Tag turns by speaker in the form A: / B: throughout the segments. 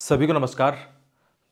A: सभी को नमस्कार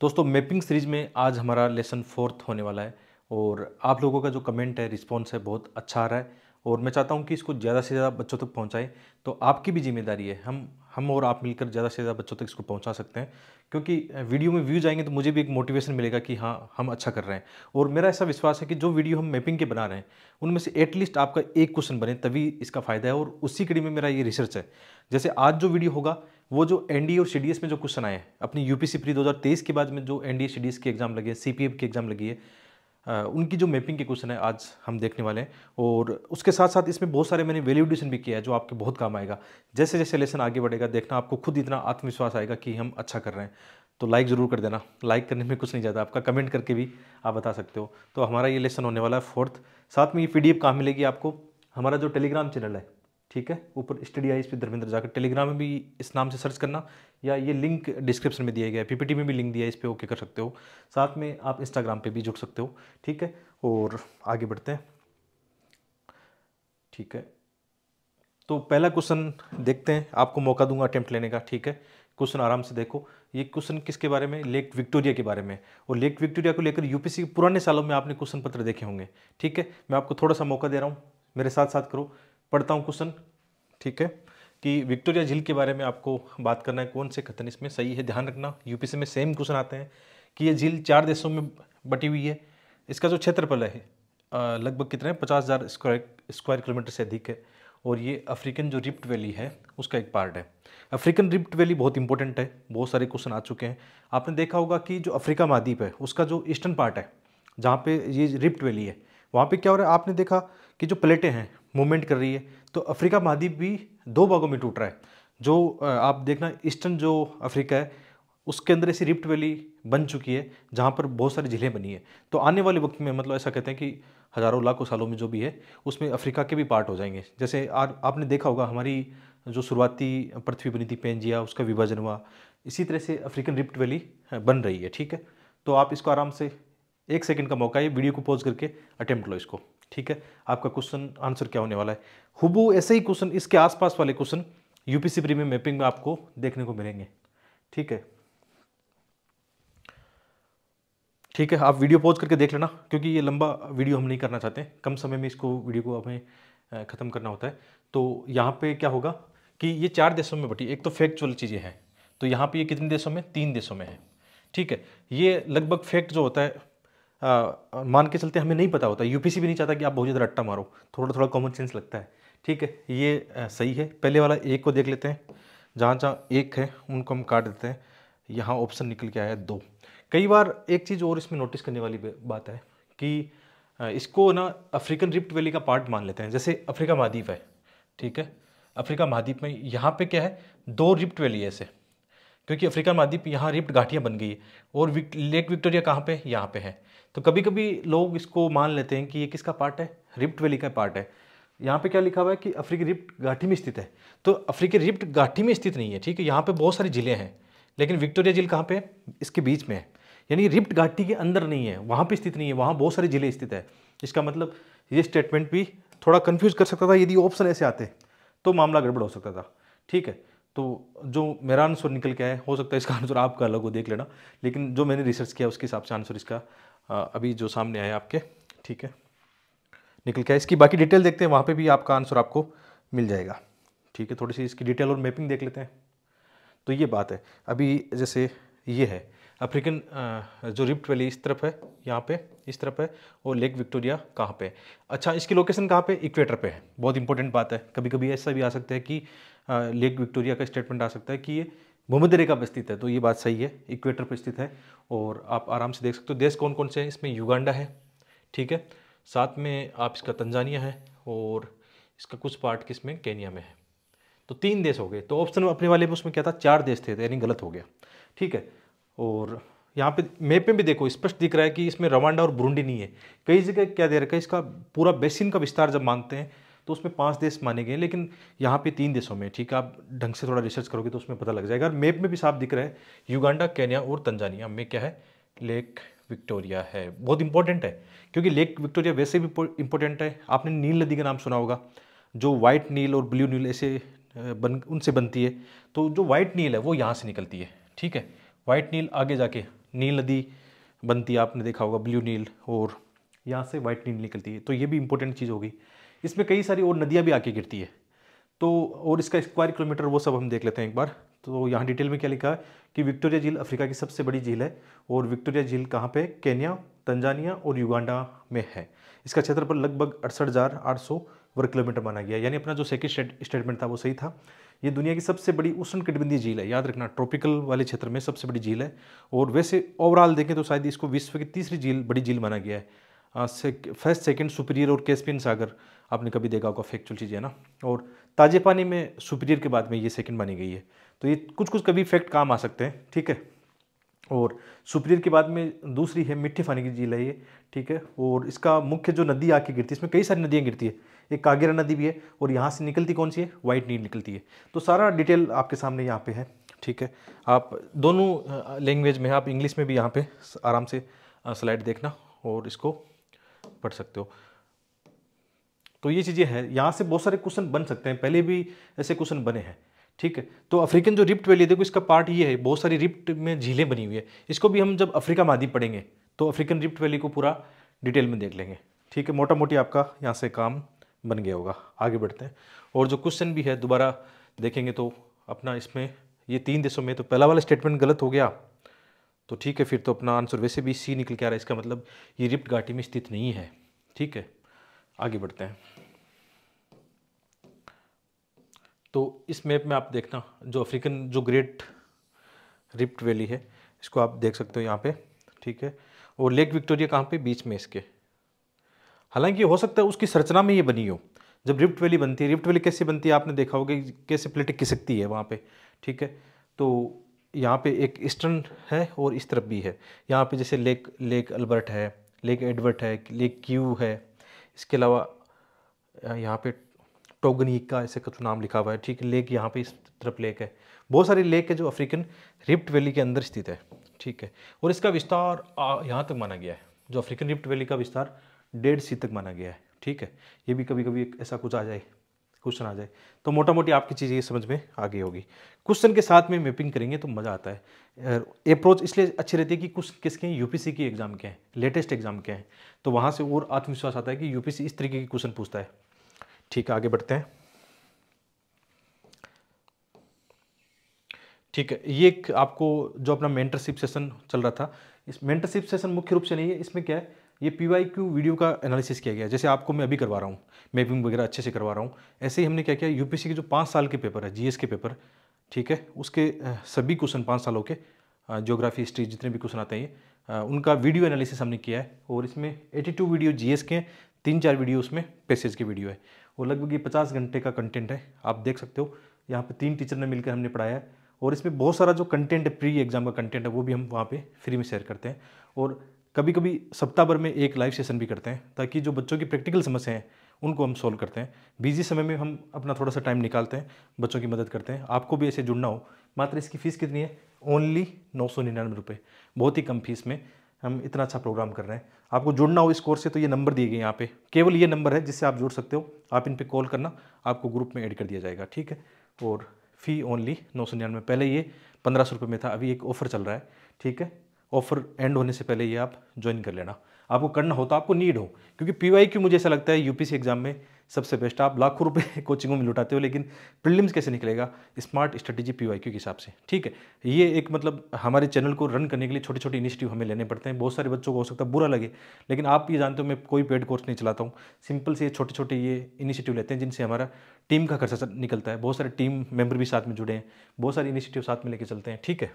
A: दोस्तों मैपिंग सीरीज में आज हमारा लेसन फोर्थ होने वाला है और आप लोगों का जो कमेंट है रिस्पॉन्स है बहुत अच्छा आ रहा है और मैं चाहता हूं कि इसको ज़्यादा से ज़्यादा बच्चों तक पहुंचाएं तो आपकी भी जिम्मेदारी है हम हम और आप मिलकर ज़्यादा से ज़्यादा बच्चों तक इसको पहुँचा सकते हैं क्योंकि वीडियो में व्यूज आएंगे तो मुझे भी एक मोटिवेशन मिलेगा कि हाँ हम अच्छा कर रहे हैं और मेरा ऐसा विश्वास है कि जो वीडियो हम मैपिंग के बना रहे हैं उनमें से एटलीस्ट आपका एक क्वेश्चन बने तभी इसका फ़ायदा है और उसी कड़ी में मेरा ये रिसर्च है जैसे आज जो वीडियो होगा वो जो डी और सी में जो क्वेश्चन आए हैं अपनी यूपीसी प्री 2023 के बाद में जो एन डी सी के एग्ज़ाम लगे सीपीएफ के एग्ज़ाम लगी है उनकी जो मैपिंग के क्वेश्चन है आज हम देखने वाले हैं और उसके साथ साथ इसमें बहुत सारे मैंने वैल्यूडेशन भी किया है जो आपके बहुत काम आएगा जैसे जैसे लेसन आगे बढ़ेगा देखना आपको खुद इतना आत्मविश्वास आएगा कि हम अच्छा कर रहे हैं तो लाइक ज़रूर कर देना लाइक करने में कुछ नहीं जाता आपका कमेंट करके भी आप बता सकते हो तो हमारा ये लेसन होने वाला है फोर्थ साथ में ये पी कहाँ मिलेगी आपको हमारा जो टेलीग्राम चैनल है ठीक है ऊपर स्टडी आई इस पर धर्मेंद्र जाकर टेलीग्राम में भी इस नाम से सर्च करना या ये लिंक डिस्क्रिप्शन में दिया गया है पीपीटी में भी लिंक दिया है इस पर ओके कर सकते हो साथ में आप इंस्टाग्राम पे भी जुड़ सकते हो ठीक है और आगे बढ़ते हैं ठीक है तो पहला क्वेश्चन देखते हैं आपको मौका दूंगा अटैम्प्ट लेने का ठीक है क्वेश्चन आराम से देखो ये क्वेश्चन किसके बारे में लेक विक्टोरिया के बारे में और लेक विक्टोरिया को लेकर यूपीसी के पुराने सालों में आपने क्वेश्चन पत्र देखे होंगे ठीक है मैं आपको थोड़ा सा मौका दे रहा हूँ मेरे साथ साथ करो पढ़ता हूँ क्वेश्चन ठीक है कि विक्टोरिया झील के बारे में आपको बात करना है कौन से कथन इसमें सही है ध्यान रखना यूपीसी में सेम क्वेश्चन आते हैं कि ये झील चार देशों में बटी हुई है इसका जो क्षेत्रफल है लगभग कितना है पचास हज़ार स्क्वायर स्क्वायर किलोमीटर से अधिक है और ये अफ्रीकन जो रिप्ट वैली है उसका एक पार्ट है अफ्रीकन रिप्ट वैली बहुत इंपॉर्टेंट है बहुत सारे क्वेश्चन आ चुके हैं आपने देखा होगा कि जो अफ्रीका महाद्वीप है उसका जो ईस्टर्न पार्ट है जहाँ पे ये रिप्ट वैली है वहाँ पे क्या हो रहा है आपने देखा कि जो प्लेटें हैं मूवमेंट कर रही है तो अफ्रीका महाद्वीप भी दो भागों में टूट रहा है जो आप देखना ईस्टर्न जो अफ्रीका है उसके अंदर ऐसी रिप्ट वैली बन चुकी है जहाँ पर बहुत सारी झीलें बनी है तो आने वाले वक्त में मतलब ऐसा कहते हैं कि हज़ारों लाखों सालों में जो भी है उसमें अफ्रीका के भी पार्ट हो जाएंगे जैसे आ, आपने देखा होगा हमारी जो शुरुआती पृथ्वी बनी थी पेंजिया उसका विभाजन हुआ इसी तरह से अफ्रीकन रिप्ट वैली बन रही है ठीक है तो आप इसको आराम से एक सेकेंड का मौका है वीडियो को पॉज करके अटैम्प्ट लो इसको ठीक है आपका क्वेश्चन आंसर क्या होने वाला है हुबू ऐसे ही क्वेश्चन इसके आसपास वाले क्वेश्चन यूपीसी प्रीमियम मैपिंग में आपको देखने को मिलेंगे ठीक है ठीक है आप वीडियो पॉज करके देख लेना क्योंकि ये लंबा वीडियो हम नहीं करना चाहते कम समय में इसको वीडियो को हमें ख़त्म करना होता है तो यहाँ पे क्या होगा कि ये चार देशों में बटी एक तो फैक्चुअल चीज़ें हैं तो यहाँ पे ये कितने देशों में तीन देशों में है ठीक है ये लगभग फैक्ट जो होता है आ, मान के चलते हमें नहीं पता होता यू भी नहीं चाहता कि आप बहुत ज़्यादा रट्टा मारो थोड़ा थोड़ा कॉमन सेंस लगता है ठीक है ये आ, सही है पहले वाला एक को देख लेते हैं जहाँ जहाँ एक है उनको हम काट देते हैं यहाँ ऑप्शन निकल के आया दो कई बार एक चीज़ और इसमें नोटिस करने वाली बात है कि इसको ना अफ्रीकन रिप्ट वैली का पार्ट मान लेते हैं जैसे अफ्रीका महाद्वीप है ठीक है अफ्रीका महाद्वीप में यहाँ पे क्या है दो रिप्ट वैली ऐसे क्योंकि अफ्रीका महाद्वीप यहाँ रिप्ट घाटियाँ बन गई है और विक, लेक विक्टोरिया कहाँ पे यहाँ पे है तो कभी कभी लोग इसको मान लेते हैं कि ये किसका पार्ट है रिप्ट वैली का पार्ट है यहाँ पे क्या लिखा हुआ है कि अफ्रीकी रिप्ट घाटी में स्थित है तो अफ्रीकी रिप्ट घाटी में स्थित नहीं है ठीक है यहाँ पे बहुत सारी ज़िले हैं लेकिन विक्टोरिया झील कहाँ पे है इसके बीच में है यानी रिप्ट घाटी के अंदर नहीं है वहाँ पर स्थित नहीं है वहाँ बहुत सारे ज़िले स्थित है इसका मतलब ये स्टेटमेंट भी थोड़ा कन्फ्यूज कर सकता था यदि ऑप्शन ऐसे आते तो मामला गड़बड़ हो सकता था ठीक है तो जो मेरा आंसर निकल के आया हो सकता है इसका आंसर आपका अलग हो देख लेना लेकिन जो मैंने रिसर्च किया उसके हिसाब से आंसर इसका अभी जो सामने आए आपके ठीक है निकल के इसकी बाकी डिटेल देखते हैं वहाँ पे भी आपका आंसर आपको मिल जाएगा ठीक है थोड़ी सी इसकी डिटेल और मैपिंग देख लेते हैं तो ये बात है अभी जैसे ये है अफ्रीकन जो रिप्ट वैली इस तरफ है यहाँ पे इस तरफ है और लेक विक्टोरिया कहाँ पे अच्छा इसकी लोकेशन कहाँ पे इक्वेटर पे है बहुत इंपॉर्टेंट बात है कभी कभी ऐसा भी आ सकता है कि लेक विक्टोरिया का स्टेटमेंट आ सकता है कि ये भूमध्य रेखा पर स्थित है तो ये बात सही है इक्वेटर पर स्थित है और आप आराम से देख सकते हो देश कौन कौन से हैं इसमें युगांडा है ठीक है साथ में आप इसका तंजानिया है और इसका कुछ पार्ट में केनिया में है तो तीन देश हो गए तो ऑप्शन अपने वाले में उसमें क्या था चार देश थे यानी गलत हो गया ठीक है और यहाँ पे मैप में भी देखो स्पष्ट दिख रहा है कि इसमें रवांडा और बुरुंडी नहीं है कई जगह क्या दे रखा है इसका पूरा बेसिन का विस्तार जब मांगते हैं तो उसमें पाँच देश माने गए लेकिन यहाँ पे तीन देशों में ठीक है आप ढंग से थोड़ा रिसर्च करोगे तो उसमें पता लग जाएगा और मैप में भी साफ दिख रहा है युगांडा केन्या और तंजानिया में क्या है लेक विक्टोरिया है बहुत इंपॉर्टेंट है क्योंकि लेक विक्टोरिया वैसे भी इंपॉर्टेंट है आपने नील नदी का नाम सुना होगा जो व्हाइट नील और ब्लू नील ऐसे बन उनसे बनती है तो जो व्हाइट नील है वो यहाँ से निकलती है ठीक है व्हाइट नील आगे जाके नील नदी बनती है आपने देखा होगा ब्लू नील और यहाँ से व्हाइट नील निकलती है तो ये भी इंपॉर्टेंट चीज़ होगी इसमें कई सारी और नदियाँ भी आके गिरती है तो और इसका स्क्वायर किलोमीटर वो सब हम देख लेते हैं एक बार तो यहाँ डिटेल में क्या लिखा है कि विक्टोरिया झील अफ्रीका की सबसे बड़ी झील है और विक्टोरिया झील कहाँ पे केन्या तंजानिया और युगांडा में है इसका क्षेत्रफल लगभग अड़सठ हज़ार आठ सौ वर्ग किलोमीटर माना गया यानी अपना जो सेकंड स्टेटमेंट था वो सही था ये दुनिया की सबसे बड़ी उष्णकटिबंधीय झील है याद रखना ट्रॉपिकल वाले क्षेत्र में सबसे बड़ी झील है और वैसे ओवरऑल देखें तो शायद इसको विश्व की तीसरी झील बड़ी झील माना गया है फर्स्ट सेकेंड सुपीरियर और कैस्पियन सागर आपने कभी देखा होगा फैक्चुअल चीज़ है ना और ताजे पानी में सुपीरियर के बाद में ये सेकंड बनी गई है तो ये कुछ कुछ कभी फैक्ट काम आ सकते हैं ठीक है और सुपीरियर के बाद में दूसरी है मिट्टी पानी की झील है ये ठीक है और इसका मुख्य जो नदी आके गिरती है इसमें कई सारी नदियाँ गिरती है एक कागेरा नदी भी है और यहाँ से निकलती कौन सी है वाइट नील निकलती है तो सारा डिटेल आपके सामने यहाँ पर है ठीक है आप दोनों लैंग्वेज में आप इंग्लिश में भी यहाँ पर आराम से स्लाइड देखना और इसको पढ़ सकते हो तो ये चीज़ें हैं यहाँ से बहुत सारे क्वेश्चन बन सकते हैं पहले भी ऐसे क्वेश्चन बने हैं ठीक है तो अफ्रीकन जो रिप्ट वैली देखो इसका पार्ट ये है बहुत सारी रिप्ट में झीलें बनी हुई है इसको भी हम जब अफ्रीका मादी पढ़ेंगे तो अफ्रीकन रिप्ट वैली को पूरा डिटेल में देख लेंगे ठीक है मोटा मोटी आपका यहाँ से काम बन गया होगा आगे बढ़ते हैं और जो क्वेश्चन भी है दोबारा देखेंगे तो अपना इसमें ये तीन देशों में तो पहला वाला स्टेटमेंट गलत हो गया तो ठीक है फिर तो अपना आंसर वैसे भी सी निकल के आ रहा है इसका मतलब ये रिप्ट घाटी में स्थित नहीं है ठीक है आगे बढ़ते हैं तो इस मैप में आप देखना जो अफ्रीकन जो ग्रेट रिप्ट वैली है इसको आप देख सकते हो यहाँ पे ठीक है और लेक विक्टोरिया कहाँ पे बीच में इसके हालांकि हो सकता है उसकी संरचना में ये बनी हो जब रिप्ट वैली बनती है रिप्ट वैली कैसे बनती है आपने देखा होगा कैसे प्लेटें खिसकती है वहाँ पे ठीक है तो यहाँ पे एक ईस्टर्न है और इस तरफ भी है यहाँ पे जैसे लेक लेक अल्बर्ट है लेक एडवर्ट है लेक क्यू है इसके अलावा यहाँ पे का ऐसे कुछ नाम लिखा हुआ है ठीक है लेक यहाँ पे इस तरफ लेक है बहुत सारी लेक है जो अफ्रीकन रिप्ट वैली के अंदर स्थित है ठीक है और इसका विस्तार यहाँ तक माना गया है जो अफ्रीकन रिप्ट वैली का विस्तार डेढ़ सी तक माना गया है ठीक है ये भी कभी कभी ऐसा कुछ आ जाए क्वेश्चन आ जाए तो मोटा मोटी आपकी चीज़ ये समझ में आ गई होगी क्वेश्चन के साथ में मैपिंग करेंगे तो मज़ा आता है अप्रोच इसलिए अच्छी रहती है कि कुछ किसके हैं यूपीसी की एग्ज़ाम के हैं लेटेस्ट एग्ज़ाम के हैं तो वहाँ से और आत्मविश्वास आता है कि यूपीसी इस तरीके की क्वेश्चन पूछता है ठीक है आगे बढ़ते हैं ठीक है ये एक आपको जो अपना मेंटरशिप सेशन चल रहा था इस मेंटरशिप सेशन मुख्य रूप से नहीं है इसमें क्या है ये पी वाई क्यू वीडियो का एनालिसिस किया गया जैसे आपको मैं अभी करवा रहा हूँ मैपिंग वगैरह अच्छे से करवा रहा हूँ ऐसे ही हमने क्या किया यू के जो पाँच साल के पेपर है जी के पेपर ठीक है उसके सभी क्वेश्चन पाँच सालों के जोग्राफी हिस्ट्री जितने भी क्वेश्चन आते हैं उनका वीडियो एनालिसिस हमने किया है और इसमें 82 वीडियो जीएस के हैं तीन चार वीडियो उसमें पैसेज के वीडियो है और लगभग ये पचास घंटे का कंटेंट है आप देख सकते हो यहाँ पर तीन टीचर ने मिलकर हमने पढ़ाया है और इसमें बहुत सारा जो कंटेंट है प्री एग्ज़ाम का कंटेंट है वो भी हम वहाँ पर फ्री में शेयर करते हैं और कभी कभी सप्ताह भर में एक लाइव सेशन भी करते हैं ताकि जो बच्चों की प्रैक्टिकल समस्या हैं उनको हम सॉल्व करते हैं बिजी समय में हम अपना थोड़ा सा टाइम निकालते हैं बच्चों की मदद करते हैं आपको भी ऐसे जुड़ना हो मात्र इसकी फ़ीस कितनी है ओनली नौ सौ निन्यानवे रुपये बहुत ही कम फीस में हम इतना अच्छा प्रोग्राम कर रहे हैं आपको जुड़ना हो इस कोर्स से तो ये नंबर दिए गए यहाँ पे केवल ये नंबर है जिससे आप जुड़ सकते हो आप इन पर कॉल करना आपको ग्रुप में ऐड कर दिया जाएगा ठीक है और फ़ी ओनली नौ सौ निन्यानवे पहले ये पंद्रह सौ रुपये में था अभी एक ऑफ़र चल रहा है ठीक है ऑफर एंड होने से पहले ये आप ज्वाइन कर लेना आपको करना हो तो आपको नीड हो क्योंकि पी क्यू मुझे ऐसा लगता है यूपीसी एग्जाम में सबसे बेस्ट आप लाखों रुपए कोचिंगों में लुटाते हो लेकिन प्रिलिम्स कैसे निकलेगा स्मार्ट स्ट्रेटेजी पी क्यू के हिसाब से ठीक है ये एक मतलब हमारे चैनल को रन करने के लिए छोटे छोटे इनिशिएटिव हमें लेने पड़ते हैं बहुत सारे बच्चों को हो सकता है बुरा लगे लेकिन आप ये जानते हो मैं कोई पेड कोर्स नहीं चलाता हूँ सिंपल से ये छोटे छोटे ये इनिशिएटिव लेते हैं जिनसे हमारा टीम का खर्चा निकलता है बहुत सारे टीम मेम्बर भी साथ में जुड़े हैं बहुत सारे इनिशिएटिव साथ में लेके चलते हैं ठीक है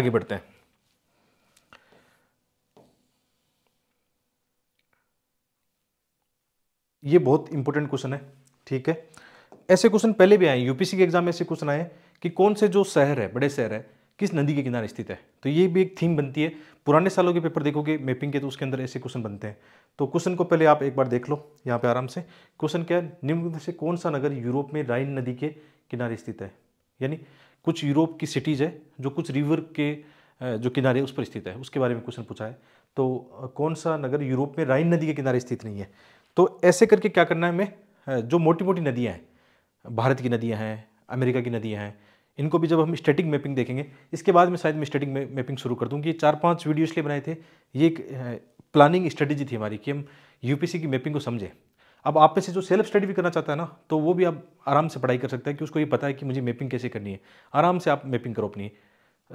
A: आगे बढ़ते हैं ये बहुत इंपॉर्टेंट क्वेश्चन है ठीक है ऐसे क्वेश्चन पहले भी आए यूपीसी के एग्जाम में ऐसे क्वेश्चन आए कि कौन से जो शहर है बड़े शहर है किस नदी के किनारे स्थित है तो ये भी एक थीम बनती है पुराने सालों के पेपर देखोगे मैपिंग के तो उसके अंदर ऐसे क्वेश्चन बनते हैं तो क्वेश्चन को पहले आप एक बार देख लो यहाँ पे आराम से क्वेश्चन क्या है निम्न से कौन सा नगर यूरोप में राइन नदी के किनारे स्थित है यानी कुछ यूरोप की सिटीज़ है जो कुछ रिवर के जो किनारे उस पर स्थित है उसके बारे में क्वेश्चन पूछा है तो कौन सा नगर यूरोप में राइन नदी के किनारे स्थित नहीं है तो ऐसे करके क्या करना है हमें हाँ, जो मोटी मोटी नदियाँ हैं भारत की नदियाँ हैं अमेरिका की नदियाँ हैं इनको भी जब हम स्टेटिक मैपिंग देखेंगे इसके बाद में शायद मैं स्टेटिक मैपिंग शुरू कर दूँ कि चार पाँच वीडियो इसलिए बनाए थे ये एक प्लानिंग हाँ, स्ट्रेटेजी थी हमारी कि हम यूपीसी की मैपिंग को समझें अब आप में से जो सेल्फ स्टडी भी करना चाहता है ना तो वो भी आप आराम से पढ़ाई कर सकते हैं कि उसको ये पता है कि मुझे मैपिंग कैसे करनी है आराम से आप मैपिंग करो अपनी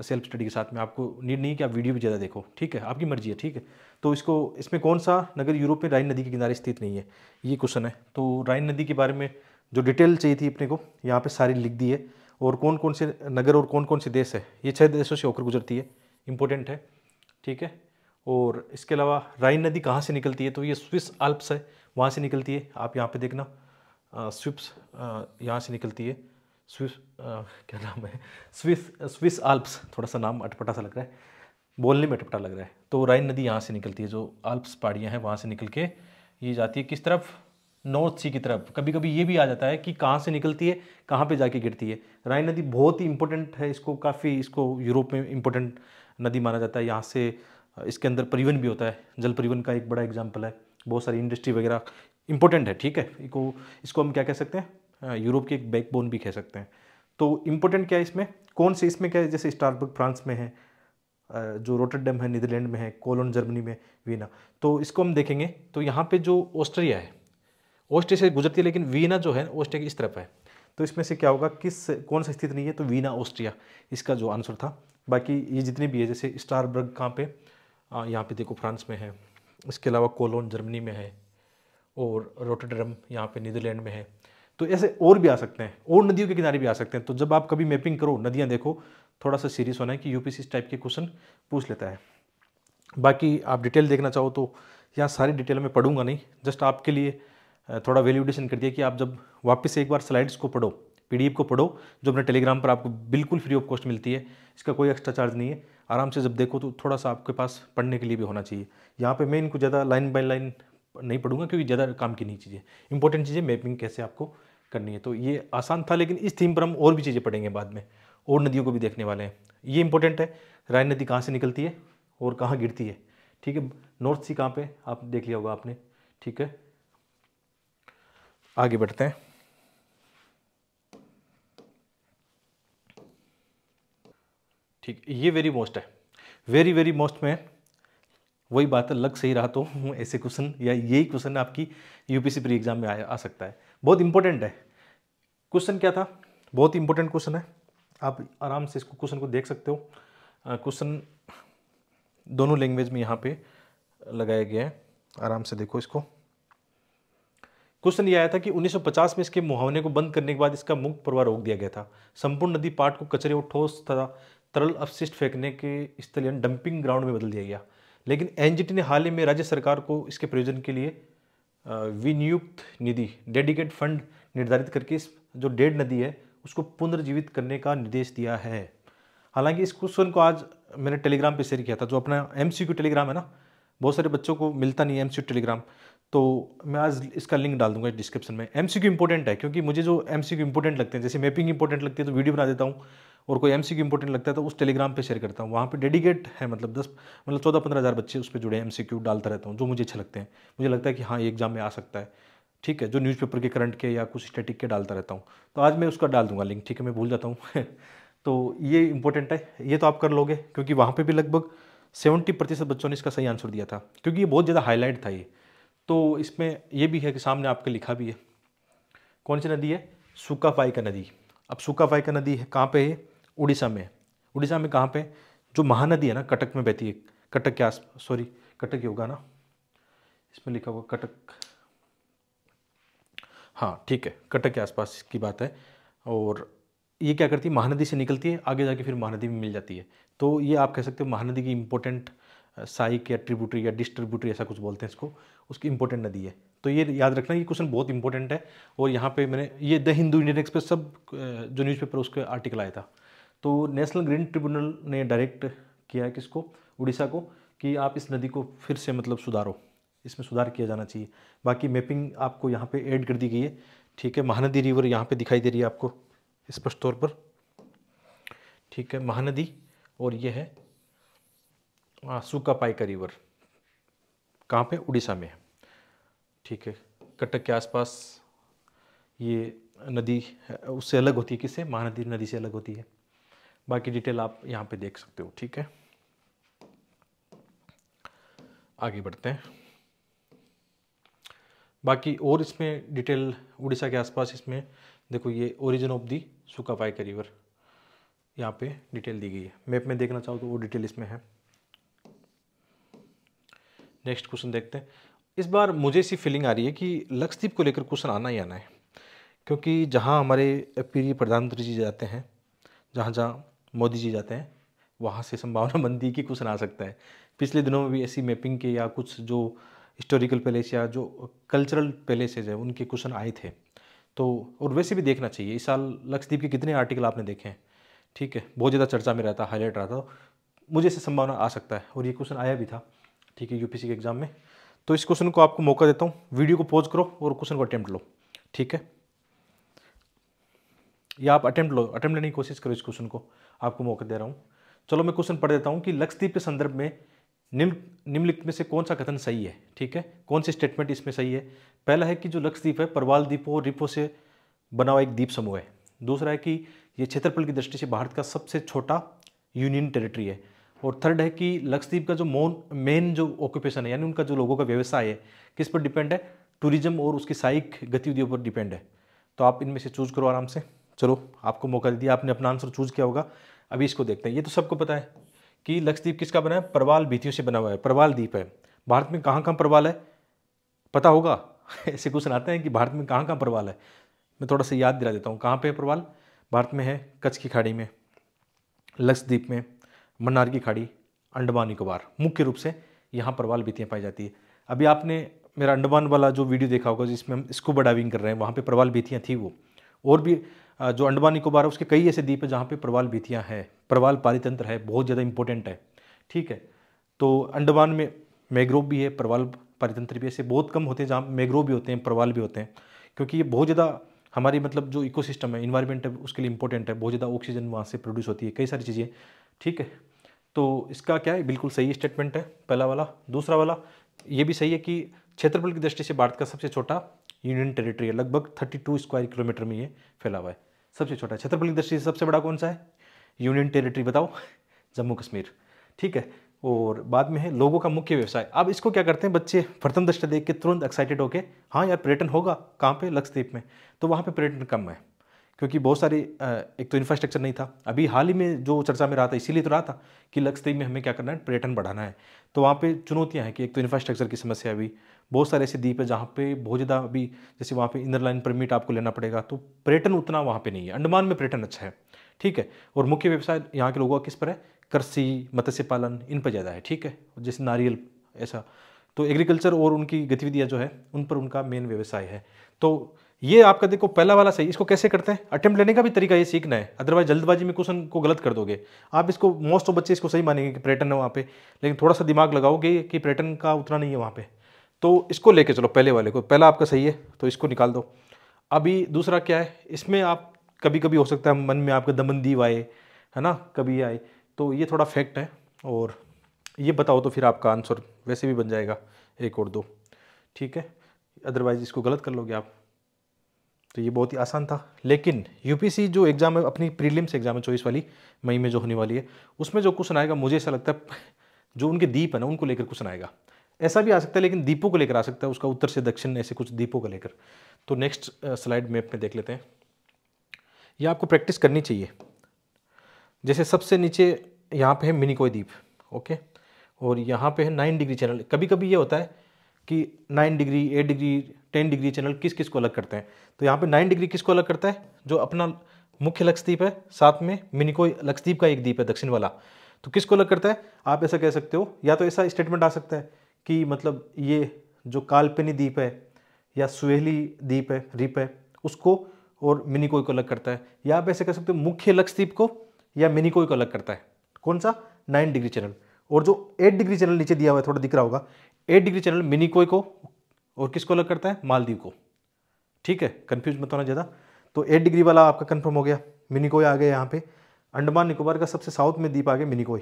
A: सेल्फ स्टडी के साथ में आपको नीड नहीं कि आप वीडियो भी ज़्यादा देखो ठीक है आपकी मर्जी है ठीक है तो इसको इसमें कौन सा नगर यूरोप में राइन नदी के किनारे स्थित नहीं है ये क्वेश्चन है तो राइन नदी के बारे में जो डिटेल चाहिए थी अपने को यहाँ पर सारी लिख दी है और कौन कौन से नगर और कौन कौन से देश है ये छः देशों से होकर गुजरती है इंपॉर्टेंट है ठीक है और इसके अलावा राइन नदी कहाँ से निकलती है तो ये स्विस आल्प्स है वहाँ से निकलती है आप यहाँ पर देखना स्विप्स यहाँ से निकलती है स्विस क्या नाम है स्विस स्विस आल्प्स थोड़ा सा नाम अटपटा सा लग रहा है बोलने में अटपटा लग रहा है तो राइन नदी यहाँ से निकलती है जो आल्प्स पहाड़ियाँ हैं वहाँ से निकल के ये जाती है किस तरफ नॉर्थ सी की तरफ कभी कभी ये भी आ जाता है कि कहाँ से निकलती है कहाँ पे जाके गिरती है राइन नदी बहुत ही इंपॉर्टेंट है इसको काफ़ी इसको यूरोप में इंपॉर्टेंट नदी माना जाता है यहाँ से इसके अंदर परिवहन भी होता है जल परिवहन का एक बड़ा एग्जाम्पल है बहुत सारी इंडस्ट्री वगैरह इंपॉर्टेंट है ठीक है इसको इसको हम क्या कह सकते हैं हाँ, यूरोप की एक बैकबोन भी कह सकते हैं तो इम्पोर्टेंट क्या है इसमें कौन से इसमें क्या है जैसे स्टारबर्ग फ्रांस में है जो रोटरडम है नीदरलैंड में है कोलोन जर्मनी में वीना तो इसको हम देखेंगे तो यहाँ पे जो ऑस्ट्रिया है ऑस्ट्रिया से गुजरती है लेकिन वीना जो है ऑस्ट्रिया की इस तरफ है तो इसमें से क्या होगा किस कौन सा स्थित नहीं है तो वीना ऑस्ट्रिया इसका जो आंसर था बाकी ये जितनी भी है जैसे स्टारबर्ग कहाँ पर यहाँ पर देखो फ्रांस में है इसके अलावा कोलोन जर्मनी में है और रोटरडम यहाँ पर नीदरलैंड में है तो ऐसे और भी आ सकते हैं और नदियों के किनारे भी आ सकते हैं तो जब आप कभी मैपिंग करो नदियाँ देखो थोड़ा सा सीरियस होना है कि यूपीसी इस टाइप के क्वेश्चन पूछ लेता है बाकी आप डिटेल देखना चाहो तो यहाँ सारी डिटेल में पढ़ूंगा नहीं जस्ट आपके लिए थोड़ा वैल्यूडेशन कर दिया कि आप जब वापस एक बार स्लाइड्स को पढ़ो पीडीएफ को पढ़ो जो अपने टेलीग्राम पर आपको बिल्कुल फ्री ऑफ कॉस्ट मिलती है इसका कोई एक्स्ट्रा चार्ज नहीं है आराम से जब देखो तो थोड़ा सा आपके पास पढ़ने के लिए भी होना चाहिए यहाँ पे मैं इनको ज़्यादा लाइन बाय लाइन नहीं पढ़ूंगा क्योंकि ज़्यादा काम की नहीं चीज़ें इंपॉर्टेंट चीज़ें मैपिंग कैसे आपको करनी है तो ये आसान था लेकिन इस थीम पर हम और भी चीज़ें पढ़ेंगे बाद में और नदियों को भी देखने वाले हैं ये इंपॉर्टेंट है राय नदी कहाँ से निकलती है और कहाँ गिरती है ठीक है नॉर्थ सी कहाँ पे आप देख लिया होगा आपने ठीक है आगे बढ़ते हैं ठीक ये वेरी मोस्ट है वेरी वेरी मोस्ट में वही बात है लग सही रहा तो ऐसे क्वेश्चन या यही क्वेश्चन आपकी यूपीसी प्री एग्जाम में आ, आ सकता है बहुत इंपॉर्टेंट है क्वेश्चन क्या था बहुत इंपॉर्टेंट क्वेश्चन है आप आराम से इसको क्वेश्चन को देख सकते हो क्वेश्चन दोनों लैंग्वेज में यहाँ पे लगाया गया है आराम से देखो इसको क्वेश्चन ये आया था कि 1950 में इसके मुहावने को बंद करने के बाद इसका मुक्त प्रवाह रोक दिया गया था संपूर्ण नदी पाट को कचरे और ठोस तथा तरल अवशिष्ट फेंकने के स्थलीय डंपिंग ग्राउंड में बदल दिया गया लेकिन एनजीटी ने हाल ही में राज्य सरकार को इसके प्रयोजन के लिए विनियुक्त निधि डेडिकेट फंड निर्धारित करके इस जो डेड नदी है उसको पुनर्जीवित करने का निर्देश दिया है हालांकि इस क्वेश्चन को आज मैंने टेलीग्राम पे शेयर किया था जो अपना एम टेलीग्राम है ना बहुत सारे बच्चों को मिलता नहीं है एम टेलीग्राम तो मैं आज इसका लिंक डाल दूंगा डिस्क्रिप्शन में एम सी इंपॉर्टेंट है क्योंकि मुझे जो एम सी लगते हैं जैसे मैपिंग इंपॉर्टेंट लगती है तो वीडियो बना देता हूँ और कोई एम सी इंपॉर्टेंट लगता है तो उस टेलीग्राम पर शेयर करता हूँ वहाँ पर डेडिकेट है मतलब दस मतलब चौदह पंद्रह हज़ार बच्चे उस पर जुड़े एम सी क्यू डालता रहता हूँ जो मुझे अच्छे लगते हैं मुझे लगता है कि हाँ ये एग्जाम में आ सकता है ठीक है जो न्यूज़पेपर के करंट के या कुछ स्टेटिक के डालता रहता हूँ तो आज मैं उसका डाल दूंगा लिंक ठीक है मैं भूल जाता हूँ तो ये इंपॉर्टेंट है ये तो आप कर लोगे क्योंकि वहाँ पर भी लगभग सेवेंटी प्रतिशत बच्चों ने इसका सही आंसर दिया था क्योंकि ये बहुत ज़्यादा हाईलाइट था ये तो इसमें ये भी है कि सामने आपके लिखा भी है कौन सी नदी है सुकाफाई का नदी अब सुकाफाई का नदी है कहाँ पे है उड़ीसा में उड़ीसा में कहाँ पे जो महानदी है ना कटक में बहती है कटक के आस सॉरी कटक ही होगा ना इसमें लिखा हुआ कटक हाँ ठीक है कटक के आसपास की बात है और ये क्या करती है महानदी से निकलती है आगे जाके फिर महानदी में मिल जाती है तो ये आप कह सकते हो महानदी की इम्पोर्टेंट साइक या ट्रिब्यूटरी या डिस्ट्रीब्यूटरी ऐसा कुछ बोलते हैं इसको उसकी इंपॉर्टेंट नदी है तो ये याद रखना ये क्वेश्चन बहुत इंपॉर्टेंट है और यहाँ पे मैंने ये द हिंदू इंडियन एक्सप्रेस सब जो न्यूज़पेपर उसका आर्टिकल आया था तो नेशनल ग्रीन ट्रिब्यूनल ने डायरेक्ट किया है किसको उड़ीसा को कि आप इस नदी को फिर से मतलब सुधारो इसमें सुधार किया जाना चाहिए बाकी मैपिंग आपको यहाँ पे ऐड कर दी गई है ठीक है महानदी रिवर यहाँ पे दिखाई दे रही है आपको स्पष्ट तौर पर ठीक है महानदी और ये है सूखा पाई का रिवर कहाँ पे उड़ीसा में है ठीक है कटक के आसपास ये नदी उससे अलग होती है किससे महानदी नदी से अलग होती है बाकी डिटेल आप यहाँ पे देख सकते हो ठीक है आगे बढ़ते हैं बाकी और इसमें डिटेल उड़ीसा के आसपास इसमें देखो ये origin of the Sukapaika river यहाँ पे डिटेल दी गई है मैप में देखना चाहो तो वो डिटेल इसमें है नेक्स्ट क्वेश्चन देखते हैं इस बार मुझे ऐसी फीलिंग आ रही है कि लक्षद्वीप को लेकर क्वेश्चन आना ही आना है क्योंकि जहाँ हमारे प्रिय प्रधानमंत्री जी जाते हैं जहाँ जहाँ मोदी जी जाते हैं वहाँ से संभावना बनती है कि कुछ ना आ सकता है पिछले दिनों में भी ऐसी मैपिंग के या कुछ जो हिस्टोरिकल पैलेस या जो कल्चरल पैलेसेज हैं उनके क्वेश्चन आए थे तो और वैसे भी देखना चाहिए इस साल लक्षदीप के कितने आर्टिकल आपने देखे हैं ठीक है बहुत ज़्यादा चर्चा में रहता हाईलाइट रहा था मुझे इससे संभावना आ सकता है और ये क्वेश्चन आया भी था ठीक है यूपीसी के एग्ज़ाम में तो इस क्वेश्चन को आपको मौका देता हूँ वीडियो को पॉज करो और क्वेश्चन को अटैम्प्ट लो ठीक है या आप अटैम्प्ट लो अटैम्प्ट लेने की कोशिश करो इस क्वेश्चन को आपको मौका दे रहा हूँ चलो मैं क्वेश्चन पढ़ देता हूँ कि लक्षद्वीप के संदर्भ में निम्न निम्नलिखित में से कौन सा कथन सही है ठीक है कौन सी स्टेटमेंट इसमें सही है पहला है कि जो लक्षद्वीप है परवाल द्वीपों और रिपो से बना हुआ एक द्वीप समूह है दूसरा है कि ये क्षेत्रफल की दृष्टि से भारत का सबसे छोटा यूनियन टेरिटरी है और थर्ड है कि लक्षद्वीप का जो मोन मेन जो ऑक्यूपेशन है यानी उनका जो लोगों का व्यवसाय है किस पर डिपेंड है टूरिज्म और उसकी सहायक गतिविधियों पर डिपेंड है तो आप इनमें से चूज करो आराम से चलो आपको मौका दे दिया आपने अपना आंसर चूज किया होगा अभी इसको देखते हैं ये तो सबको पता है कि लक्षद्वीप किसका बना है प्रवाल भीतियों से बना हुआ है प्रवाल द्वीप है भारत में कहाँ कहाँ प्रवाल है पता होगा ऐसे क्वेश्चन आते हैं कि भारत में कहाँ कहाँ प्रवाल है मैं थोड़ा सा याद दिला देता हूँ कहाँ पर है प्रवाल भारत में है कच्छ की खाड़ी में लक्षद्वीप में मन्नार की खाड़ी अंडमान निकोबार मुख्य रूप से यहाँ प्रवाल भीतियाँ पाई जाती है अभी आपने मेरा अंडमान वाला जो वीडियो देखा होगा जिसमें हम स्कूबा डाइविंग कर रहे हैं वहाँ पे प्रवाल भीतियाँ थी वो और भी जो अंडमान निकोबार है उसके कई ऐसे द्वीप हैं जहाँ पे प्रवाल भीतियाँ हैं प्रवाल पारितंत्र है बहुत ज़्यादा इंपॉर्टेंट है ठीक है तो अंडमान में मैग्रोव भी है प्रवाल पारितंत्र भी ऐसे बहुत कम होते हैं जहाँ मैग्रोव भी होते हैं प्रवाल भी होते हैं क्योंकि ये बहुत ज़्यादा हमारी मतलब जो इकोसिस्टम है इन्वायरमेंट है उसके लिए इंपॉर्टेंट है बहुत ज़्यादा ऑक्सीजन वहाँ से प्रोड्यूस होती है कई सारी चीज़ें ठीक है तो इसका क्या है बिल्कुल सही स्टेटमेंट है पहला वाला दूसरा वाला ये भी सही है कि क्षेत्रफल की दृष्टि से भारत का सबसे छोटा यूनियन टेरिटरी है लगभग थर्टी टू स्क्वायर किलोमीटर में ये फैला हुआ है सबसे छोटा छत्रपति दृष्टि से सबसे बड़ा कौन सा है यूनियन टेरिटरी बताओ जम्मू कश्मीर ठीक है और बाद में है लोगों का मुख्य व्यवसाय अब इसको क्या करते हैं बच्चे प्रथम दृष्टि देख के तुरंत एक्साइटेड होके हाँ यार पर्यटन होगा कहाँ पे लक्षद्वीप में तो वहाँ पे पर्यटन कम है क्योंकि बहुत सारी एक तो इंफ्रास्ट्रक्चर नहीं था अभी हाल ही में जो चर्चा में रहा था इसीलिए तो रहा था कि लक्षद्वीप में हमें क्या करना है पर्यटन बढ़ाना है तो वहाँ पर चुनौतियाँ हैं कि एक तो इंफ्रास्ट्रक्चर की समस्या अभी बहुत सारे ऐसे द्वीप है जहाँ पे बहुत ज़्यादा अभी जैसे वहाँ पे इनर लाइन परमिट आपको लेना पड़ेगा तो पर्यटन उतना वहाँ पे नहीं है अंडमान में पर्यटन अच्छा है ठीक है और मुख्य व्यवसाय यहाँ के लोगों का किस पर है कृषि मत्स्य पालन इन पर ज़्यादा है ठीक है जैसे नारियल ऐसा तो एग्रीकल्चर और उनकी गतिविधियाँ जो है उन पर उनका मेन व्यवसाय है तो ये आपका देखो पहला वाला सही इसको कैसे करते हैं अटैम्प्ट लेने का भी तरीका ये सीखना है अदरवाइज जल्दबाजी में क्वेश्चन को गलत कर दोगे आप इसको मोस्ट ऑफ बच्चे इसको सही मानेंगे कि पर्यटन है वहाँ पे लेकिन थोड़ा सा दिमाग लगाओगे कि पर्यटन का उतना नहीं है वहाँ पर तो इसको लेके चलो पहले वाले को पहला आपका सही है तो इसको निकाल दो अभी दूसरा क्या है इसमें आप कभी कभी हो सकता है मन में आपका दमनदीव आए है ना कभी आए तो ये थोड़ा फैक्ट है और ये बताओ तो फिर आपका आंसर वैसे भी बन जाएगा एक और दो ठीक है अदरवाइज़ इसको गलत कर लोगे आप तो ये बहुत ही आसान था लेकिन यूपीसी जो एग्ज़ाम है अपनी प्रीलिम्स एग्ज़ाम है चौबीस वाली मई में जो होने वाली है उसमें जो क्वेश्चन आएगा मुझे ऐसा लगता है जो उनके दीप है ना उनको लेकर क्वेश्चन आएगा ऐसा भी आ सकता है लेकिन दीपों को लेकर आ सकता है उसका उत्तर से दक्षिण ऐसे कुछ दीपों को लेकर तो नेक्स्ट स्लाइड मैप में देख लेते हैं यह आपको प्रैक्टिस करनी चाहिए जैसे सबसे नीचे यहाँ पे है मिनिकोय द्वीप ओके और यहाँ पे है नाइन डिग्री चैनल कभी कभी ये होता है कि nine degree eight degree ten degree channel किस किस को अलग करते हैं तो यहाँ पे नाइन डिग्री किसको अलग करता है जो अपना मुख्य लक्षद्वीप है साथ में मिनिकोय लक्षद्वीप का एक द्वीप है दक्षिण वाला तो किसको अलग करता है आप ऐसा कह सकते हो या तो ऐसा स्टेटमेंट आ सकता है कि मतलब ये जो काल्पनी द्वीप है या सुहेली द्वीप है द्वीप है उसको और मिनिकोई को अलग करता है या आप ऐसे कह सकते हो मुख्य द्वीप को या मिनिकोई को अलग करता है कौन सा नाइन डिग्री चैनल और जो एट डिग्री चैनल नीचे दिया हुआ है थोड़ा दिख रहा होगा एट डिग्री चैनल मिनिकोई को और किसको अलग करता है मालदीव को ठीक है कन्फ्यूज मत होना ज़्यादा तो एट डिग्री वाला आपका कन्फर्म हो गया मिनिकोई आ गया यहाँ पे अंडमान निकोबार का सबसे साउथ में द्वीप आ गया मिनिकोई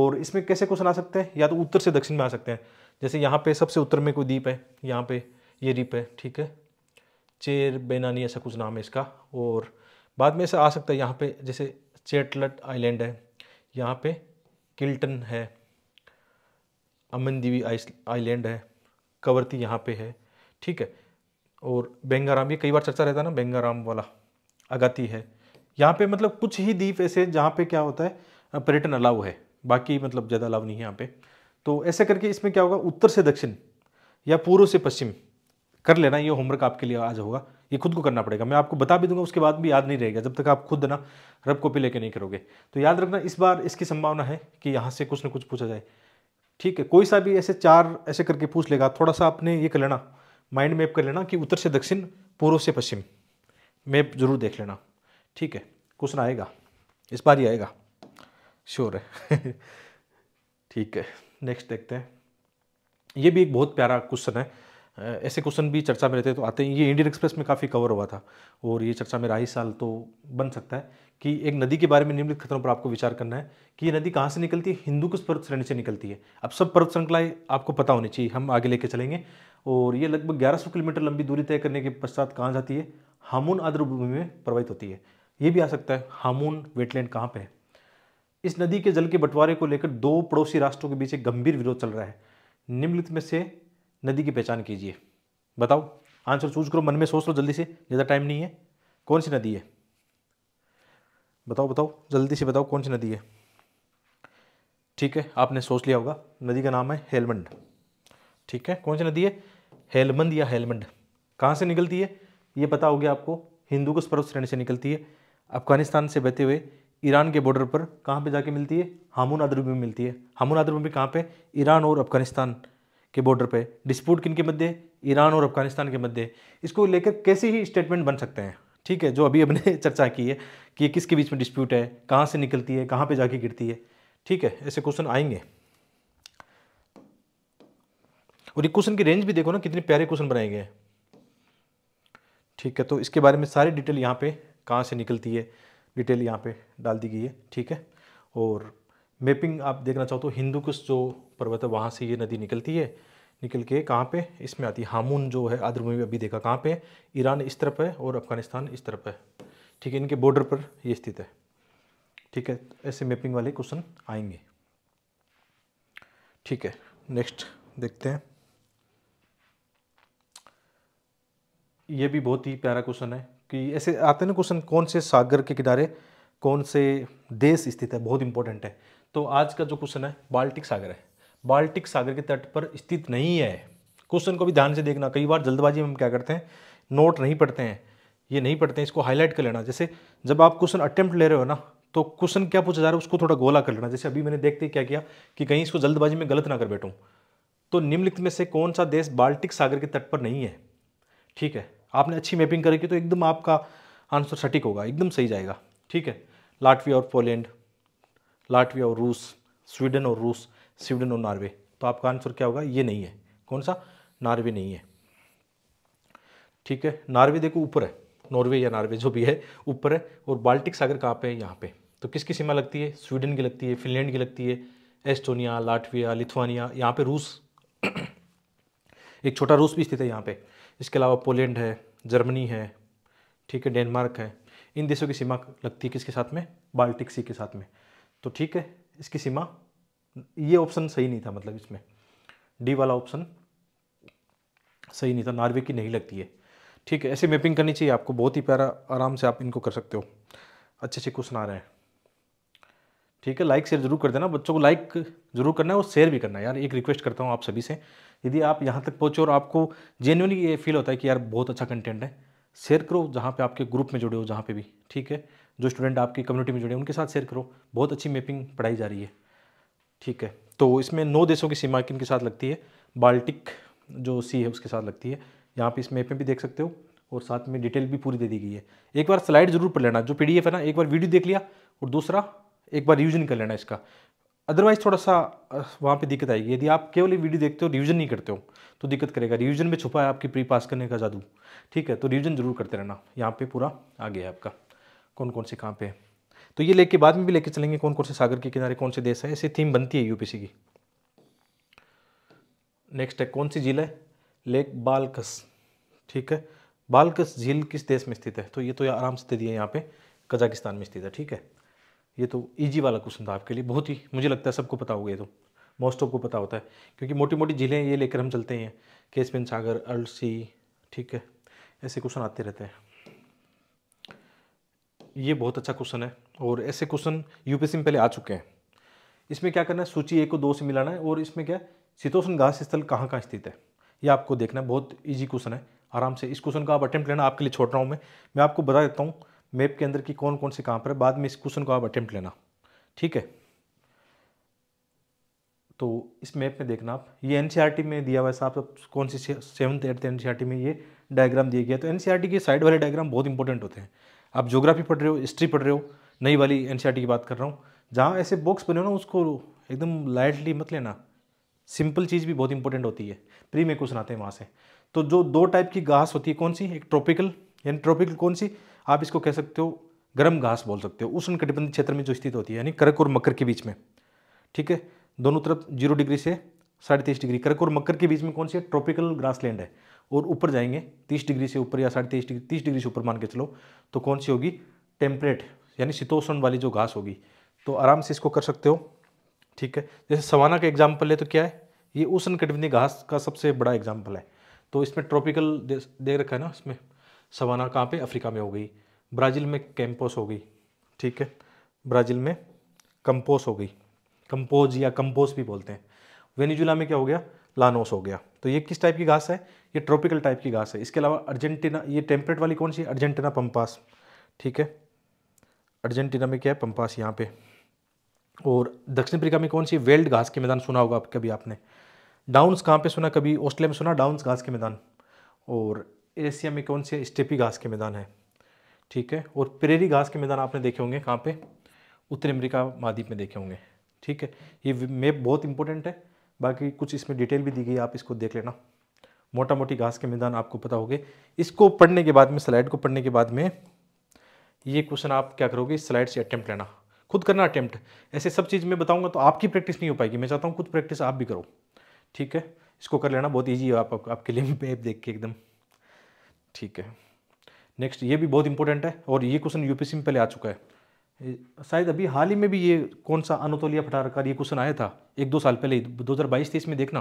A: और इसमें कैसे क्वेश्चन आ सकते हैं या तो उत्तर से दक्षिण में आ सकते हैं जैसे यहाँ पे सबसे उत्तर में कोई द्वीप है यहाँ पे ये द्वीप है ठीक है चेर बेनानी ऐसा कुछ नाम है इसका और बाद में ऐसा आ सकता है यहाँ पे जैसे चेटलट आइलैंड है यहाँ पे किल्टन है अमन देवी आइलैंड है कवरती यहाँ पे है ठीक है और बेंगाराम ये कई बार चर्चा रहता है ना बेंगाराम वाला अगाती है यहाँ पे मतलब कुछ ही द्वीप ऐसे जहाँ पे क्या होता है पर्यटन अलाव है बाकी मतलब ज़्यादा अलाउ नहीं है यहाँ पे तो ऐसे करके इसमें क्या होगा उत्तर से दक्षिण या पूर्व से पश्चिम कर लेना ये होमवर्क आपके लिए आज होगा ये खुद को करना पड़ेगा मैं आपको बता भी दूंगा उसके बाद भी याद नहीं रहेगा जब तक आप खुद ना रब कॉपी लेके नहीं करोगे तो याद रखना इस बार इसकी संभावना है कि यहाँ से कुछ ना कुछ पूछा जाए ठीक है कोई सा भी ऐसे चार ऐसे करके पूछ लेगा थोड़ा सा आपने ये कर लेना माइंड मैप कर लेना कि उत्तर से दक्षिण पूर्व से पश्चिम मैप जरूर देख लेना ठीक है कुछ ना आएगा इस बार ही आएगा श्योर है ठीक है नेक्स्ट देखते हैं ये भी एक बहुत प्यारा क्वेश्चन है ऐसे क्वेश्चन भी चर्चा में रहते हैं तो आते हैं ये इंडियन एक्सप्रेस में काफ़ी कवर हुआ था और ये चर्चा में राही साल तो बन सकता है कि एक नदी के बारे में निम्नलिखित खतरों पर आपको विचार करना है कि ये नदी कहाँ से निकलती है हिंदू किस पर्वत श्रेणी से निकलती है अब सब पर्वत श्रृंखलाएँ आपको पता होनी चाहिए हम आगे लेके चलेंगे और ये लगभग ग्यारह किलोमीटर लंबी दूरी तय करने के पश्चात कहाँ जाती है हामून आद्रभूमि में प्रवाहित होती है ये भी आ सकता है हामून वेटलैंड कहाँ पर है इस नदी के जल के बंटवारे को लेकर दो पड़ोसी राष्ट्रों के बीच एक गंभीर विरोध चल रहा है निम्नलिखित में से नदी की पहचान कीजिए बताओ आंसर चूज करो मन में सोच लो जल्दी से ज़्यादा टाइम नहीं है कौन सी नदी है बताओ बताओ जल्दी से बताओ कौन सी नदी है ठीक है आपने सोच लिया होगा नदी का नाम है हेलमंड ठीक है कौन सी नदी है हेलमंद या हेलमंड कहाँ से निकलती है ये पता हो गया आपको हिंदू कुश पर्वत श्रेणी से निकलती है अफगानिस्तान से बहते हुए ईरान के बॉर्डर पर कहाँ पे जाके मिलती है हामून अदरब में मिलती है हामून आदर में कहाँ पे ईरान और अफगानिस्तान के बॉर्डर पे डिस्प्यूट किन के मध्य ईरान और अफगानिस्तान के मध्य इसको लेकर कैसे ही स्टेटमेंट बन सकते हैं ठीक है जो अभी हमने चर्चा की है कि ये किसके बीच में डिस्प्यूट है कहाँ से निकलती है कहाँ पर जाके गिरती है ठीक है ऐसे क्वेश्चन आएंगे और ये क्वेश्चन की रेंज भी देखो ना कितने प्यारे क्वेश्चन बनाए गए हैं ठीक है तो इसके बारे में सारी डिटेल यहाँ पे कहाँ से निकलती है डिटेल यहाँ पे डाल दी गई है ठीक है और मैपिंग आप देखना चाहो तो कुश जो पर्वत है वहाँ से ये नदी निकलती है निकल के कहाँ पे इसमें आती है हामून जो है आद्र में अभी देखा कहाँ पे ईरान इस तरफ है और अफगानिस्तान इस तरफ है ठीक है इनके बॉर्डर पर ये स्थित है ठीक है ऐसे मैपिंग वाले क्वेश्चन आएंगे ठीक है नेक्स्ट देखते हैं ये भी बहुत ही प्यारा क्वेश्चन है कि ऐसे आते ना क्वेश्चन कौन से सागर के किनारे कौन से देश स्थित है बहुत इंपॉर्टेंट है तो आज का जो क्वेश्चन है बाल्टिक सागर है बाल्टिक सागर के तट पर स्थित नहीं है क्वेश्चन को भी ध्यान से देखना कई बार जल्दबाजी में हम क्या करते हैं नोट नहीं पढ़ते हैं ये नहीं पढ़ते हैं इसको हाईलाइट कर लेना जैसे जब आप क्वेश्चन अटैम्प्ट ले रहे हो ना तो क्वेश्चन क्या पूछा जा रहा है उसको थोड़ा गोला कर लेना जैसे अभी मैंने देखते क्या किया कि कहीं इसको जल्दबाजी में गलत ना कर बैठूँ तो निम्नलिखित में से कौन सा देश बाल्टिक सागर के तट पर नहीं है ठीक है आपने अच्छी मैपिंग करेगी तो एकदम आपका आंसर सटीक होगा एकदम सही जाएगा ठीक है लाटविया और पोलैंड लाटविया और रूस स्वीडन और रूस स्वीडन और नॉर्वे तो आपका आंसर क्या होगा ये नहीं है कौन सा नॉर्वे नहीं है ठीक है नॉर्वे देखो ऊपर है नॉर्वे या नॉर्वे जो भी है ऊपर है और बाल्टिक सागर कहाँ पे है यहाँ पे तो किसकी सीमा लगती है स्वीडन की लगती है फिनलैंड की लगती है एस्टोनिया लाटविया लिथुआनिया यहाँ पे रूस एक छोटा रूस भी स्थित है यहाँ पे इसके अलावा पोलैंड है जर्मनी है ठीक है डेनमार्क है इन देशों की सीमा लगती है किसके साथ में बाल्टिक सी के साथ में तो ठीक है इसकी सीमा ये ऑप्शन सही नहीं था मतलब इसमें डी वाला ऑप्शन सही नहीं था नॉर्वे की नहीं लगती है ठीक है ऐसे मैपिंग करनी चाहिए आपको बहुत ही प्यारा आराम से आप इनको कर सकते हो अच्छे अच्छे क्वेश्चन आ रहे हैं ठीक है लाइक शेयर जरूर कर देना बच्चों को लाइक जरूर करना है और शेयर भी करना है यार एक रिक्वेस्ट करता हूँ आप सभी से यदि आप यहाँ तक पहुँचे और आपको जेन्यूनली ये फील होता है कि यार बहुत अच्छा कंटेंट है शेयर करो जहाँ पे आपके ग्रुप में जुड़े हो जहाँ पे भी ठीक है जो स्टूडेंट आपकी कम्युनिटी में जुड़े हैं उनके साथ शेयर करो बहुत अच्छी मैपिंग पढ़ाई जा रही है ठीक है तो इसमें नौ देशों की सीमा किन के साथ लगती है बाल्टिक जो सी है उसके साथ लगती है यहाँ पे इस मैप में भी देख सकते हो और साथ में डिटेल भी पूरी दे दी गई है एक बार स्लाइड जरूर पढ़ लेना जो पी है ना एक बार वीडियो देख लिया और दूसरा एक बार रिविजन कर लेना इसका अदरवाइज़ थोड़ा सा वहाँ पे दिक्कत आएगी यदि आप केवल वीडियो देखते हो रिवीजन नहीं करते हो तो दिक्कत करेगा रिवीजन में छुपा है आपकी प्री पास करने का जादू ठीक है तो रिवीजन जरूर करते रहना यहाँ पे पूरा आ गया है आपका कौन कौन से कहाँ पे है तो ये लेके बाद में भी लेके चलेंगे कौन कौन से सागर के किनारे कौन से देश है ऐसी थीम बनती है यूपीसी की नेक्स्ट है कौन सी झील है लेक बालकस ठीक है बालकस झील किस देश में स्थित है तो ये तो आराम से दे दिया यहाँ पे कजाकिस्तान में स्थित है ठीक है ये तो ईजी e वाला क्वेश्चन था आपके लिए बहुत ही मुझे लगता है सबको पता होगा ये तो मोस्ट ऑफ को पता होता है क्योंकि मोटी मोटी झीलें ये लेकर हम चलते हैं केसपेन सागर अलसी ठीक है ऐसे क्वेश्चन आते रहते हैं ये बहुत अच्छा क्वेश्चन है और ऐसे क्वेश्चन यूपीएससी में पहले आ चुके हैं इसमें क्या करना है सूची एक को दो से मिलाना है और इसमें क्या है शीतोष्ण घास स्थल कहाँ कहाँ स्थित है ये आपको देखना है बहुत ईजी क्वेश्चन है आराम से इस क्वेश्चन का आप अटैम्प्ट लेना आपके लिए छोड़ रहा हूँ मैं मैं आपको बता देता हूँ मैप के अंदर की कौन कौन से कहाँ पर है बाद में इस क्वेश्चन को आप अटैम्प्ट लेना ठीक है तो इस मैप में देखना आप ये एन e में दिया हुआ है साहब तो कौन सी सेवन्थ एट्थ एन में ये डायग्राम दिया गया तो एन e के साइड वाले डायग्राम बहुत इंपॉर्टेंट होते हैं आप ज्योग्राफी पढ़ रहे हो हिस्ट्री पढ़ रहे हो नई वाली एन e की बात कर रहा हूँ जहाँ ऐसे बॉक्स बने हो ना उसको एकदम लाइटली मत लेना सिंपल चीज़ भी बहुत इंपॉर्टेंट होती है प्री में क्वेश्चन आते हैं वहाँ से तो जो दो टाइप की घास होती है कौन सी एक ट्रॉपिकल यानी ट्रॉपिकल कौन सी आप इसको कह सकते हो गर्म घास बोल सकते हो उष्ण कटिबंधित क्षेत्र में जो स्थित होती है यानी करक और मकर के बीच में ठीक है दोनों तरफ जीरो डिग्री से साढ़े तीस डिग्री करक और मकर के बीच में कौन सी है ट्रॉपिकल लैंड है और ऊपर जाएंगे तीस डिग्री से ऊपर या साढ़े तीस डिग्री तीस डिग्री से ऊपर मान के चलो तो कौन सी होगी टेम्परेट यानी शीतोष्ण वाली जो घास होगी तो आराम से इसको कर सकते हो ठीक है जैसे सवाना का एग्जाम्पल है तो क्या है ये उष्ण कटिबंधी घास का सबसे बड़ा एग्जाम्पल है तो इसमें ट्रॉपिकल दे, दे रखा है ना इसमें सवाना कहाँ पे अफ्रीका में हो गई ब्राज़ील में कैंपोस हो गई ठीक है ब्राज़ील में कंपोस हो गई कंपोज या कंपोस भी बोलते हैं वेनेजुला में क्या हो गया लानोस हो गया तो ये किस टाइप की घास है ये ट्रॉपिकल टाइप की घास है इसके अलावा अर्जेंटीना ये टेम्परेट वाली कौन सी अर्जेंटीना पम्पास ठीक है अर्जेंटीना में क्या है पम्पास यहाँ पे और दक्षिण अफ्रीका में कौन सी वेल्ड घास के मैदान सुना होगा कभी आपने डाउन्स कहाँ पे सुना कभी ऑस्ट्रेलिया में सुना डाउन्स घास के मैदान और एशिया में कौन से स्टेपी घास के मैदान हैं ठीक है और प्रेरी घास के मैदान आपने देखे होंगे कहाँ पे उत्तरी अमेरिका महाद्वीप में देखे होंगे ठीक है ये मैप बहुत इंपॉर्टेंट है बाकी कुछ इसमें डिटेल भी दी गई आप इसको देख लेना मोटा मोटी घास के मैदान आपको पता होगे इसको पढ़ने के बाद में स्लाइड को पढ़ने के बाद में ये क्वेश्चन आप क्या करोगे स्लाइड से अटैम्प्ट लेना खुद करना अटैम्प्ट ऐसे सब चीज़ मैं बताऊँगा तो आपकी प्रैक्टिस नहीं हो पाएगी मैं चाहता हूँ खुद प्रैक्टिस आप भी करो ठीक है इसको कर लेना बहुत ईजी है आप, आपके लिए मैप देख के एकदम ठीक है नेक्स्ट ये भी बहुत इंपॉर्टेंट है और ये क्वेश्चन यूपीसी में पहले आ चुका है शायद अभी हाल ही में भी ये कौन सा अनुतोलिया फटारकार ये क्वेश्चन आया था एक दो साल पहले दो हज़ार बाईस तेईस में देखना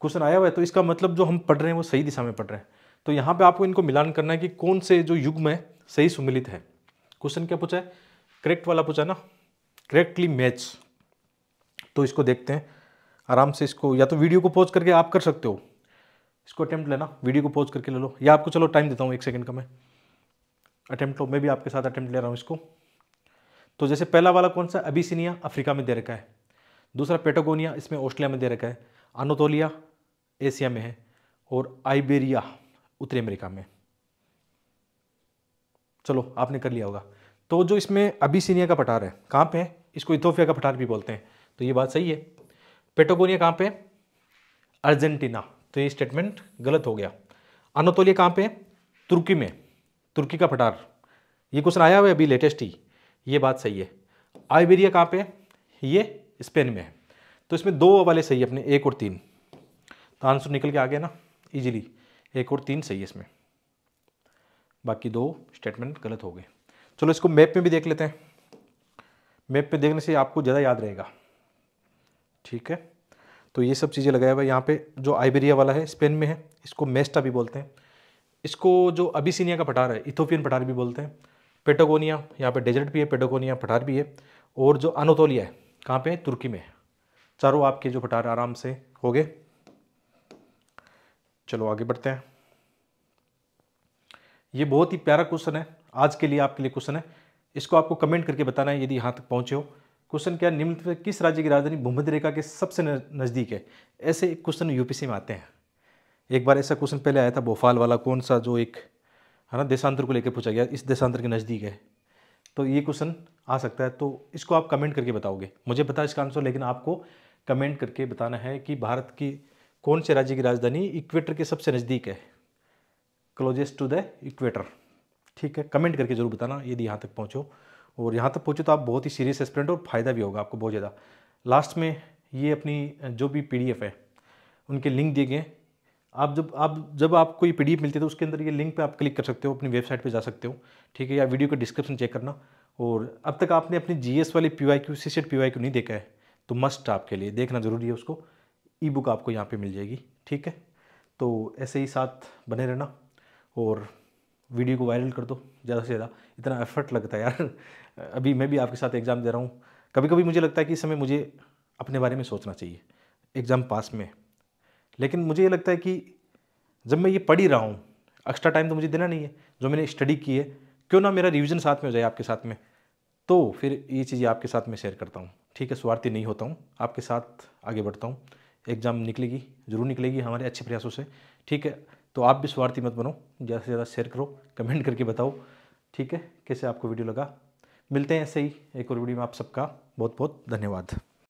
A: क्वेश्चन आया हुआ है तो इसका मतलब जो हम पढ़ रहे हैं वो सही दिशा में पढ़ रहे हैं तो यहाँ पे आपको इनको मिलान करना है कि कौन से जो युग में सही सुमिलित है क्वेश्चन क्या पूछा है करेक्ट वाला पूछा ना करेक्टली मैच तो इसको देखते हैं आराम से इसको या तो वीडियो को पॉज करके आप कर सकते हो इसको अटैम्प्ट लेना वीडियो को पॉज करके ले लो या आपको चलो टाइम देता हूँ एक सेकंड का मैं अटैम्प्ट लो मैं भी आपके साथ अटैम्प्ट ले रहा हूँ इसको तो जैसे पहला वाला कौन सा अबिसिनिया अफ्रीका में दे रखा है दूसरा पेटोगोनिया इसमें ऑस्ट्रेलिया में दे रखा है अनोतोलिया एशिया में है और आइबेरिया उत्तरी अमेरिका में चलो आपने कर लिया होगा तो जो इसमें अबिसिनिया का पठार है कहाँ पे है इसको इथोफिया का पठार भी बोलते हैं तो ये बात सही है पेटोगोनिया कहाँ पे अर्जेंटीना तो ये स्टेटमेंट गलत हो गया अनतोलिया कहाँ पे तुर्की में तुर्की का पठार ये क्वेश्चन आया हुआ है अभी लेटेस्ट ही ये बात सही है आइबेरिया कहाँ पे ये स्पेन में है तो इसमें दो वाले सही है अपने एक और तीन तो आंसर निकल के आ गया ना इजीली एक और तीन सही है इसमें बाकी दो स्टेटमेंट गलत हो गए चलो इसको मैप में भी देख लेते हैं मैप पे देखने से आपको ज़्यादा याद रहेगा ठीक है तो ये सब चीज़ें लगाया हुआ है यहाँ पे जो आइबेरिया वाला है स्पेन में है इसको मेस्टा भी बोलते हैं इसको जो अबिसिनिया का पठार है इथोपियन पठार भी बोलते हैं पेटोगोनिया यहाँ पे डेजर्ट भी है पेटोगोनिया पठार भी है और जो अनोतोलिया है कहाँ पे है तुर्की में चारों आपके जो पठार आराम से हो गए चलो आगे बढ़ते हैं ये बहुत ही प्यारा क्वेश्चन है आज के लिए आपके लिए क्वेश्चन है इसको आपको कमेंट करके बताना है यदि यहाँ तक पहुँचे हो क्वेश्चन क्या निम्न किस राज्य की राजधानी भूमध्य रेखा के सबसे नज़दीक है ऐसे एक क्वेश्चन यूपीसी में आते हैं एक बार ऐसा क्वेश्चन पहले आया था भोपाल वाला कौन सा जो एक है ना देशांतर को लेकर पूछा गया इस देशांतर के नज़दीक है तो ये क्वेश्चन आ सकता है तो इसको आप कमेंट करके बताओगे मुझे पता इसका आंसर लेकिन आपको कमेंट करके बताना है कि भारत की कौन से राज्य की राजधानी इक्वेटर के सबसे नज़दीक है क्लोजेस्ट टू द इक्वेटर ठीक है कमेंट करके ज़रूर बताना यदि यहाँ तक पहुँचो और यहाँ तक पहुँचे तो आप बहुत ही सीरियस एस्पिरेंट और फ़ायदा भी होगा आपको बहुत ज़्यादा लास्ट में ये अपनी जो भी पी है उनके लिंक दिए गए आप जब आप जब आपको ये पी मिलती है तो उसके अंदर ये लिंक पर आप क्लिक कर सकते हो अपनी वेबसाइट पर जा सकते हो ठीक है या वीडियो का डिस्क्रिप्शन चेक करना और अब तक आपने अपनी एस वाली P Y Q C set P Y नहीं देखा है तो मस्ट आपके लिए देखना ज़रूरी है उसको ई बुक आपको यहाँ पर मिल जाएगी ठीक है तो ऐसे ही साथ बने रहना और वीडियो को वायरल कर दो ज़्यादा से ज़्यादा इतना एफर्ट लगता है यार अभी मैं भी आपके साथ एग्ज़ाम दे रहा हूँ कभी कभी मुझे लगता है कि इस समय मुझे अपने बारे में सोचना चाहिए एग्ज़ाम पास में लेकिन मुझे ये लगता है कि जब मैं ये पढ़ ही रहा हूँ एक्स्ट्रा टाइम तो मुझे देना नहीं है जो मैंने स्टडी की है क्यों ना मेरा रिविज़न साथ में हो जाए आपके साथ में तो फिर ये चीज़ें आपके साथ में शेयर करता हूँ ठीक है स्वार्थी नहीं होता हूँ आपके साथ आगे बढ़ता हूँ एग्ज़ाम निकलेगी ज़रूर निकलेगी हमारे अच्छे प्रयासों से ठीक है तो आप भी स्वार्थी मत बनो ज़्यादा से ज़्यादा शेयर करो कमेंट करके बताओ ठीक है कैसे आपको वीडियो लगा मिलते हैं ऐसे ही एक और वीडियो में आप सबका बहुत बहुत धन्यवाद